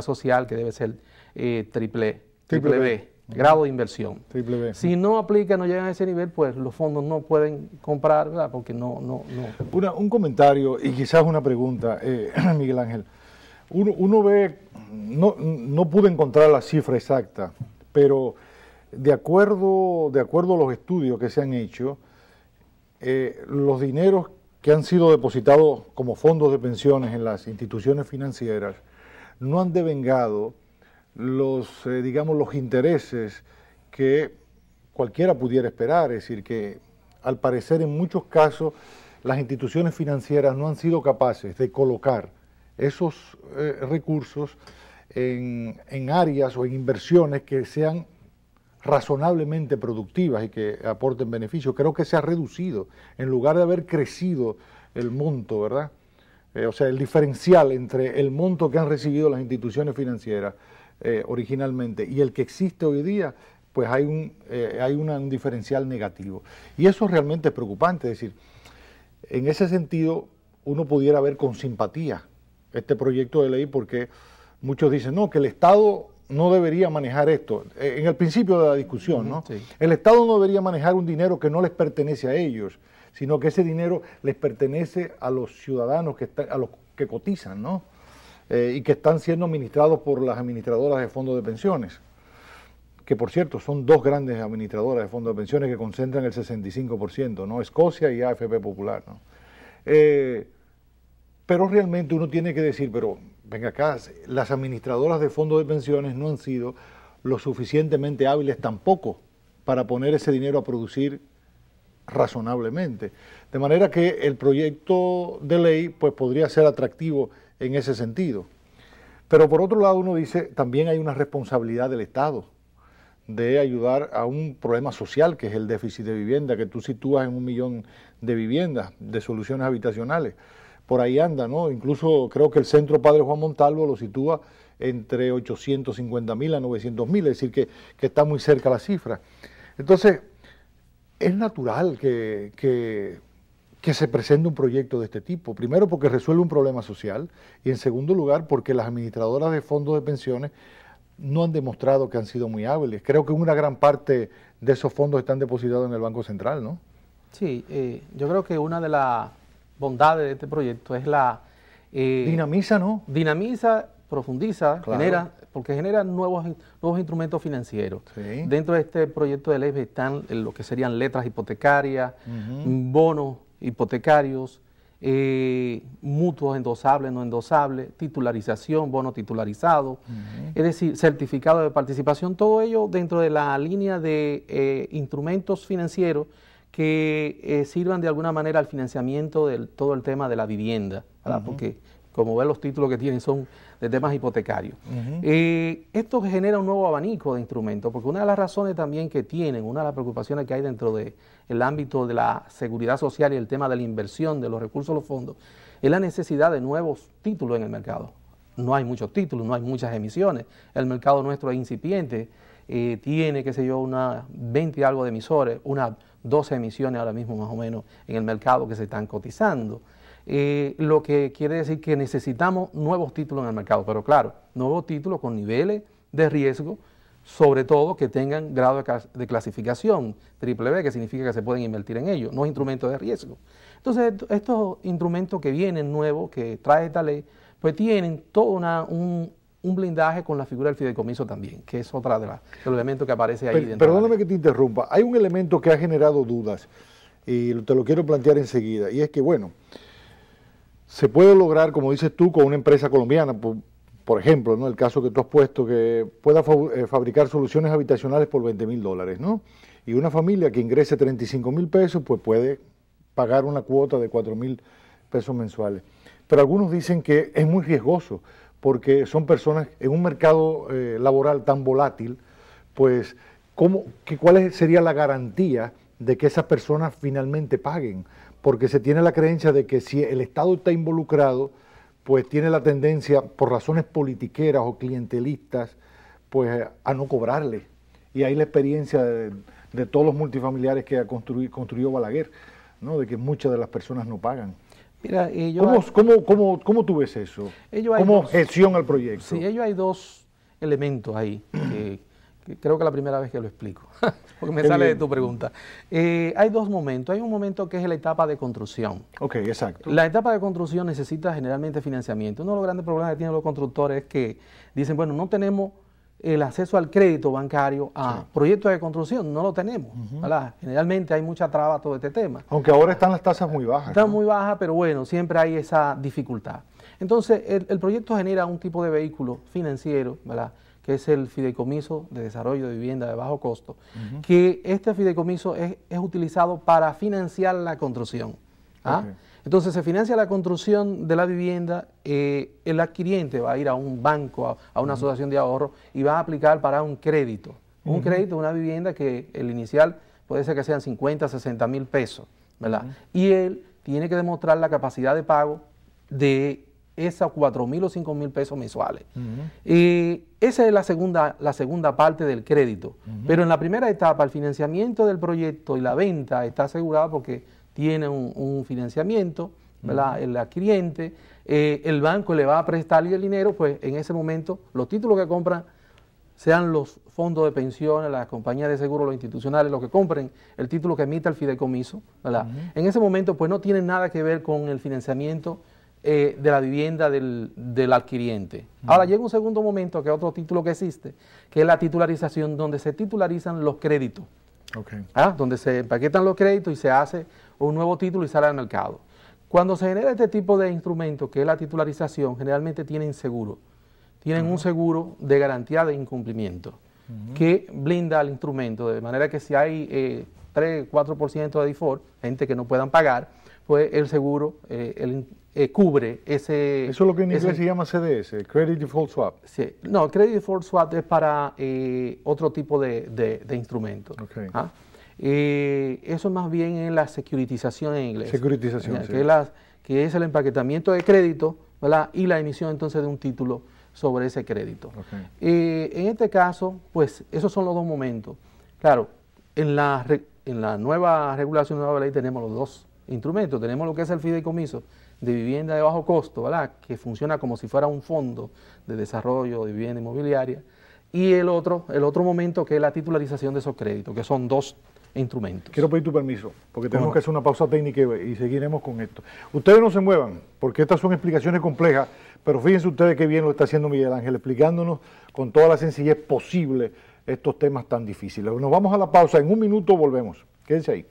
social que debe ser eh, triple, triple, B, grado de inversión. Triple Si no aplica, no llegan a ese nivel, pues los fondos no pueden comprar, Porque no, no, un comentario y quizás una pregunta, eh, Miguel Ángel. Uno, ve, no, pude encontrar la cifra exacta, pero de acuerdo, de acuerdo a los estudios que se han hecho, eh, los dineros que han sido depositados como fondos de pensiones en las instituciones financieras no han devengado los, eh, digamos, los intereses que cualquiera pudiera esperar, es decir, que al parecer en muchos casos las instituciones financieras no han sido capaces de colocar esos eh, recursos en, en, áreas o en inversiones que sean razonablemente productivas y que aporten beneficios. Creo que se ha reducido, en lugar de haber crecido el monto, ¿verdad? Eh, o sea, el diferencial entre el monto que han recibido las instituciones financieras eh, originalmente y el que existe hoy día, pues hay, un, eh, hay un diferencial negativo. Y eso realmente es preocupante, es decir, en ese sentido uno pudiera ver con simpatía este proyecto de ley porque muchos dicen, no, que el Estado no debería manejar esto. En el principio de la discusión, ¿no? El Estado no debería manejar un dinero que no les pertenece a ellos sino que ese dinero les pertenece a los ciudadanos que a los que cotizan, ¿no? Eh, y que están siendo administrados por las administradoras de fondos de pensiones, que por cierto son dos grandes administradoras de fondos de pensiones que concentran el 65%, ¿no? Escocia y AFP Popular, ¿no? Eh, pero realmente uno tiene que decir, pero venga acá, las administradoras de fondos de pensiones no han sido lo suficientemente hábiles tampoco para poner ese dinero a producir razonablemente. De manera que el proyecto de ley pues, podría ser atractivo en ese sentido. Pero por otro lado uno dice, también hay una responsabilidad del Estado de ayudar a un problema social que es el déficit de vivienda, que tú sitúas en un millón de viviendas, de soluciones habitacionales. Por ahí anda, ¿no? Incluso creo que el Centro Padre Juan Montalvo lo sitúa entre 850 mil a 900 mil, es decir, que, que está muy cerca la cifra. Entonces, es natural que, se presente un proyecto de este tipo. Primero porque resuelve un problema social y en segundo lugar porque las administradoras de fondos de pensiones no han demostrado que han sido muy hábiles. Creo que una gran parte de esos fondos están depositados en el Banco Central, ¿no? Sí, eh, yo creo que una de las bondades de este proyecto es la... Eh, dinamiza, ¿no? Dinamiza profundiza, genera, porque genera nuevos, nuevos instrumentos financieros. Dentro de este proyecto de ley están eh, lo que serían letras hipotecarias, bonos hipotecarios, eh, mutuos endosables, no endosables, titularización, bono titularizado, es decir, certificado de participación, todo ello dentro de la línea de eh, instrumentos financieros que sirvan de alguna manera al financiamiento de todo el tema de la vivienda, porque como ver los títulos que tienen son de temas hipotecarios. Eh, esto genera un nuevo abanico de instrumentos, porque una de las razones también que tienen, una de las preocupaciones que hay dentro del ámbito de la seguridad social y el tema de la inversión de los recursos, los fondos, es la necesidad de nuevos títulos en el mercado. No hay muchos títulos, no hay muchas emisiones, el mercado nuestro es incipiente, eh, tiene, qué sé yo, unas 20 y algo de emisores, unas 12 emisiones ahora mismo más o menos en el mercado que se están cotizando. Eh, lo que quiere decir que necesitamos nuevos títulos en el mercado, pero claro, nuevos títulos con niveles de riesgo, sobre todo que tengan grado de clasificación triple B, que significa que se pueden invertir en ellos, no instrumentos de riesgo. Entonces, estos instrumentos que vienen nuevos, que trae esta ley, pues tienen todo un, blindaje con la figura del fideicomiso también, que es otra de, los elementos que aparece ahí. dentro. perdóname que te interrumpa, hay un elemento que ha generado dudas y te lo quiero plantear enseguida, y es que, bueno, se puede lograr, como dices tú, con una empresa colombiana, por, ejemplo, ¿no? el caso que tú has puesto, que pueda eh, fabricar soluciones habitacionales por 20 mil dólares, ¿no? Y una familia que ingrese 35 mil pesos, pues puede pagar una cuota de 4 mil pesos mensuales. Pero algunos dicen que es muy riesgoso, porque son personas en un mercado eh, laboral tan volátil, pues ¿cómo, que, ¿cuál sería la garantía de que esas personas finalmente paguen? porque se tiene la creencia de que si el Estado está involucrado, pues tiene la tendencia, por razones politiqueras o clientelistas, pues a no cobrarle. Y ahí la experiencia de, todos los multifamiliares que construyó Balaguer, ¿no? de que muchas de las personas no pagan. Mira, ellos eh, ¿Cómo, cómo, cómo, cómo, tú ves eso? ¿Cómo objeción al proyecto? Sí, ellos hay dos elementos ahí que, Creo que es la primera vez que lo explico, porque me sale de tu pregunta. Eh, hay dos momentos. Hay un momento que es la etapa de construcción. Ok, exacto. La etapa de construcción necesita generalmente financiamiento. Uno de los grandes problemas que tienen los constructores es que dicen, bueno, no tenemos el acceso al crédito bancario a proyectos de construcción, no lo tenemos. ¿verdad? Generalmente hay mucha traba todo este tema. Aunque ahora están las tasas muy bajas. Están muy bajas, pero bueno, siempre hay esa dificultad. Entonces, el proyecto genera un tipo de vehículo financiero, ¿verdad? que es el Fideicomiso de Desarrollo de Vivienda de Bajo Costo, que este fideicomiso es, utilizado para financiar la construcción. ¿ah? Entonces se financia la construcción de la vivienda, eh, el adquiriente va a ir a un banco, a, una asociación de ahorro y va a aplicar para un crédito. Un crédito, una vivienda que el inicial puede ser que sean 50, 60 mil pesos, ¿verdad? Y él tiene que demostrar la capacidad de pago de esos 4.000 mil o 5 mil pesos mensuales. esa es la segunda, la segunda parte del crédito. Pero en la primera etapa, el financiamiento del proyecto y la venta está asegurada porque tiene un, financiamiento, el cliente eh, el banco le va a prestar el dinero, pues en ese momento los títulos que compran sean los fondos de pensiones, las compañías de seguro, los institucionales, los que compren el título que emita el fideicomiso, En ese momento, pues no tienen nada que ver con el financiamiento eh, de la vivienda del, adquiriente. Ahora llega un segundo momento, que es otro título que existe, que es la titularización, donde se titularizan los créditos. ¿ah? Donde se empaquetan los créditos y se hace un nuevo título y sale al mercado. Cuando se genera este tipo de instrumento, que es la titularización, generalmente tienen seguro. Tienen un seguro de garantía de incumplimiento que blinda al instrumento, de manera que si hay eh, 3, 4% de default, gente que no puedan pagar, pues el seguro eh, eh, cubre ese... Eso es lo que en inglés se llama CDS, Credit Default Swap. Sí, no, Credit Default Swap es para eh, otro tipo de, de, instrumento. ¿Ah? eso más bien es la securitización en inglés. Securitización, sí. que, es el empaquetamiento de crédito ¿verdad? y la emisión entonces de un título sobre ese crédito. en este caso, pues esos son los dos momentos. Claro, en la en la nueva regulación, de nueva ley, tenemos los dos instrumentos. Tenemos lo que es el fideicomiso de vivienda de bajo costo, ¿verdad? que funciona como si fuera un fondo de desarrollo de vivienda inmobiliaria, y el otro, el otro momento que es la titularización de esos créditos, que son dos instrumentos. Quiero pedir tu permiso, porque tenemos que hacer una pausa técnica y seguiremos con esto. Ustedes no se muevan, porque estas son explicaciones complejas, pero fíjense ustedes qué bien lo está haciendo Miguel Ángel, explicándonos con toda la sencillez posible estos temas tan difíciles. Nos vamos a la pausa, en un minuto volvemos. Quédense ahí.